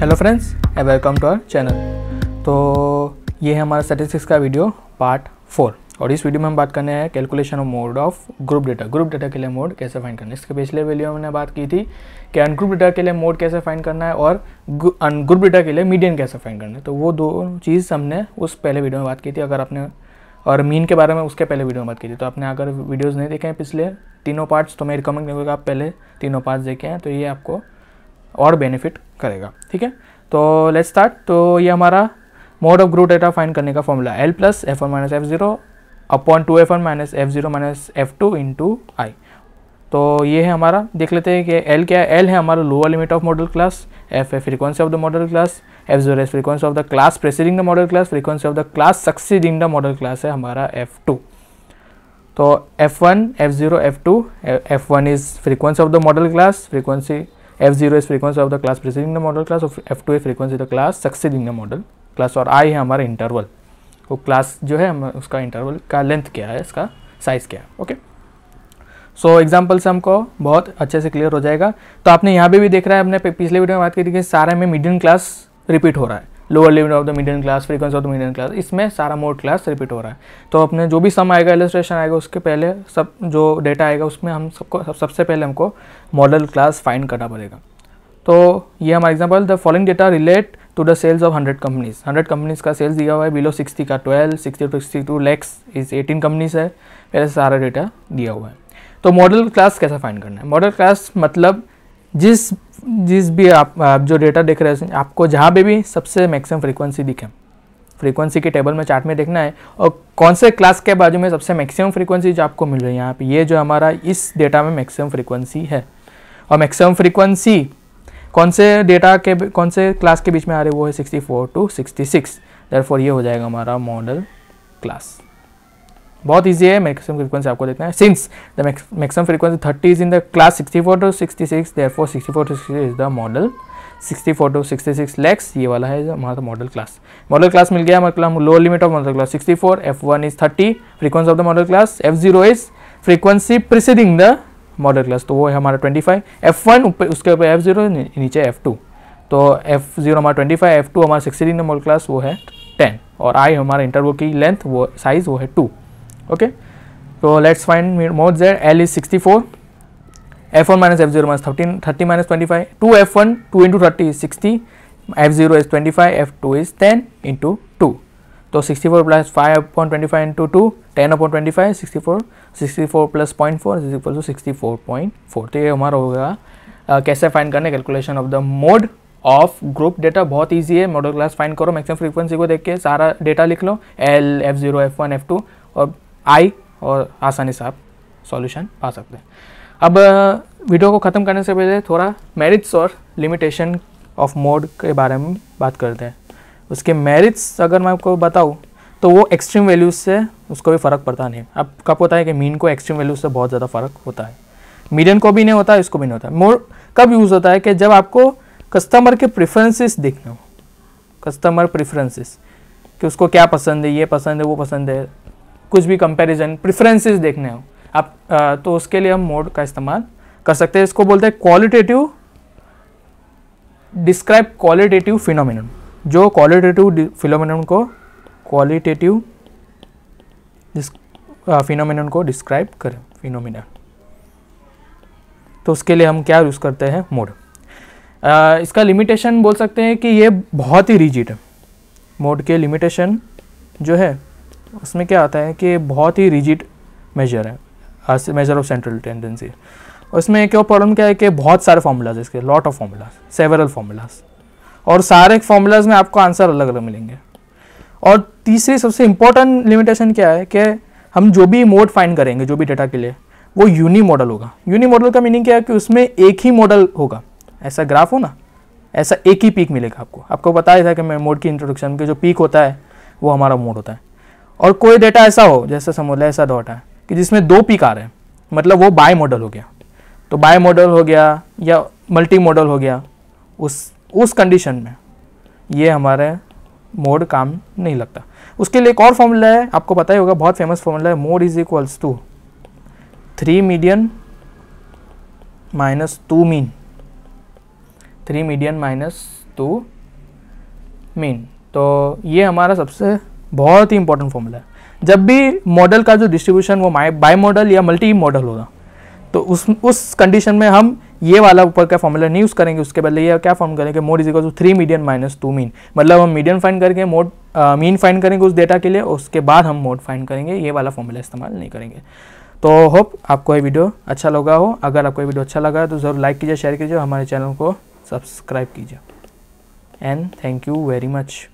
Hello friends a welcome to our channel तो ये है हमारा स्टेटिस्टिक्स का वीडियो पार्ट फोर और इस वीडियो में हम बात करने हैं calculation of mode of group data group data के लिए मोड कैसे फाइंड करना है इसके पिछले वीडियो में हमने बात की थी कि अनग्रुप डेटा के लिए मोड कैसे फाइंड करना है और अनग्रुप डेटा के लिए मीडियन कैसे फाइंड करना है तो वो दो चीज़ हमने उस पहले वीडियो में बात की थी अगर आपने और मीन के बारे में उसके पहले वीडियो में बात की थी तो आपने अगर वीडियोज़ नहीं देखे हैं पिछले तीनों पार्ट्स तो मैं रिकमेंड करूँगा आप पहले तीनों पार्ट्स देखे हैं तो ये आपको और बेनिफिट करेगा ठीक है तो लेट्स स्टार्ट तो ये हमारा mode of group data find करने का formula L plus F one minus F zero upon two F one minus F zero minus F two into I तो ये है हमारा देख लेते हैं कि एल क्या है एल है हमारा lower limit of model class F है frequency of the modal class F zero is frequency of the class preceding the modal class frequency of the class succeeding the modal class है हमारा F two तो F one F zero F two F one is frequency of the modal class frequency F0 is frequency of the class preceding the model class और F2 is frequency the class succeeding the model class और I है हमारा interval वो class जो है हम उसका interval का length क्या है इसका size क्या है okay okay? So so, example से हमको बहुत अच्छे से क्लियर हो जाएगा तो आपने यहाँ पे भी, भी देख रहा है हमने पिछले वीडियो में बात की थी कि सारे में मिडिल क्लास रिपीट हो रहा है lower limit of the medium class frequency of the medium class इसमें सारा मोड क्लास रिपीट हो रहा है तो अपने जो भी सम आएगा एलिस्ट्रेशन आएगा उसके पहले सब जो डेटा आएगा उसमें हम सबको सब, सबसे पहले हमको मॉडल क्लास फाइंड करना पड़ेगा तो ये हमारा example the following data relate to the sales of hundred companies hundred companies का सेल्स दिया हुआ है बिलो सिक्सटी का twelve sixty to sixty two lakhs is eighteen companies है पहले सारा डेटा दिया हुआ है तो मॉडल क्लास कैसा फाइंड करना है मॉडल क्लास मतलब जिस जिस भी आप, आप जो डेटा देख रहे हैं आपको जहाँ पे भी सबसे मैक्सिमम फ्रीक्वेंसी दिखे फ्रीक्वेंसी के टेबल में चार्ट में देखना है और कौन से क्लास के बाजू में सबसे मैक्सिमम फ्रीक्वेंसी जो आपको मिल रही है यहाँ पे ये जो हमारा इस डेटा में मैक्सिमम फ्रीक्वेंसी है और मैक्सिमम फ्रीक्वेंसी कौन से डेटा के कौन से क्लास के बीच में आ रहे वो है फोर टू सिक्सटी सिक्स ये हो जाएगा हमारा मॉडल क्लास बहुत ईजी है मैक्सिमम फ्रीक्वेंसी आपको देखना है since the maximum frequency thirty is in the class sixty four to sixty six there four sixty four to sixty is the model sixty four to sixty six lakhs ये वाला है हमारा model class model class मिल गया मतलब हम lower limit of model class sixty four F one is thirty frequency of the modal class F zero is frequency preceding the modal class तो वो है हमारा ट्वेंटी फाइव एफ वन ऊपर उसके ऊपर एफ जीरो नीचे एफ टू तो F zero हमारा ट्वेंटी फाइव एफ टू हमारा सिक्सटीन मॉडल क्लास वो है टेन और आई हमारा इंटरवल की लेंथ वो साइज़ वो है two okay so let's find mode z l is 64 f1 minus f0 minus 13 30 minus 25 2 f1 2 into 30 is 60 f0 is 25 f2 is 10 into 2 so 64 plus 5 upon 25 into 2 10 upon 25 64 64 plus 0.4 is equal to 64.4 तो ये हमारा होगा uh, कैसे find करना calculation of the mode of group data बहुत easy है modal class find करो maximum frequency को देख के सारा डेटा लिख लो L F zero F one F two और आई और आसानी से आप सॉल्यूशन पा सकते हैं अब वीडियो को ख़त्म करने से पहले थोड़ा मेरिट्स और लिमिटेशन ऑफ मोड के बारे में बात करते हैं उसके मेरिट्स अगर मैं आपको बताऊँ तो वो एक्सट्रीम वैल्यूज़ से उसको भी फ़र्क पड़ता नहीं अब कब होता है कि मीन को एक्सट्रीम वैल्यूज़ से बहुत ज़्यादा फ़र्क होता है मीडियन को भी नहीं होता इसको भी नहीं होता मोड कब यूज़ होता है कि जब आपको कस्टमर के प्रेफरेंसेस देखने हो कस्टमर प्रेफरेंसेस कि उसको क्या पसंद है ये पसंद है वो पसंद है कुछ भी कंपैरिजन प्रिफ्रेंसेज देखने हो आप आ, तो उसके लिए हम मोड का इस्तेमाल कर सकते हैं इसको बोलते हैं क्वालिटेटिव डिस्क्राइब क्वालिटेटिव फिनोमिन जो क्वालिटेटिव फिनोमिन को क्वालिटेटिव फिनोमिन को डिस्क्राइब करें फिनोमिन तो उसके लिए हम क्या यूज़ करते हैं मोड इसका लिमिटेशन बोल सकते हैं कि ये बहुत ही रिजिड है मोड के लिमिटेशन जो है उसमें क्या आता है कि बहुत ही रिजिड मेजर है मेजर ऑफ सेंट्रल टेंडेंसी उसमें क्यों प्रॉब्लम क्या है कि बहुत सारे फार्मूलाज इसके lot of formulas several formulas और सारे फार्मूलाज में आपको आंसर अलग अलग मिलेंगे और तीसरी सबसे इंपॉर्टेंट लिमिटेशन क्या है कि हम जो भी मोड फाइंड करेंगे जो भी डेटा के लिए वो यूनी मॉडल होगा यूनी मॉडल का मीनिंग क्या है कि उसमें एक ही मॉडल होगा ऐसा ग्राफ हो ना ऐसा एक ही पीक मिलेगा आपको आपको बताया था कि मैं मोड की इंट्रोडक्शन के जो पीक होता है वो हमारा मोड होता है और कोई डेटा ऐसा हो जैसे समझ लो ऐसा डॉट है कि जिसमें दो पिक आ रहे हैं मतलब वो बाय मॉडल हो गया तो बाय मॉडल हो गया या मल्टी मॉडल हो गया उस उस कंडीशन में ये हमारे मोड काम नहीं लगता उसके लिए एक और फॉर्मूला है आपको पता ही होगा बहुत फेमस फॉर्मूला है mode is equals to three median minus two mean three median minus two mean तो ये हमारा सबसे बहुत ही इंपॉर्टेंट फॉर्मूला है जब भी मॉडल का जो डिस्ट्रीब्यूशन वो बाय मॉडल या मल्टी मॉडल होगा तो उस उस कंडीशन में हम ये वाला ऊपर का फॉर्मूला नहीं यूज़ करेंगे उसके बदले ये क्या फॉर्म करेंगे mode is equal to three median minus two mean मतलब हम मीडियन फाइंड करके मोड मीन फाइंड करेंगे उस डेटा के लिए उसके बाद हम मोड फाइंड करेंगे ये वाला फॉर्मूला इस्तेमाल नहीं करेंगे तो होप आपको ये वीडियो अच्छा लगा हो अगर आपको ये वीडियो अच्छा लगा है तो ज़रूर लाइक कीजिए शेयर कीजिए हमारे चैनल को सब्सक्राइब कीजिए and thank you very much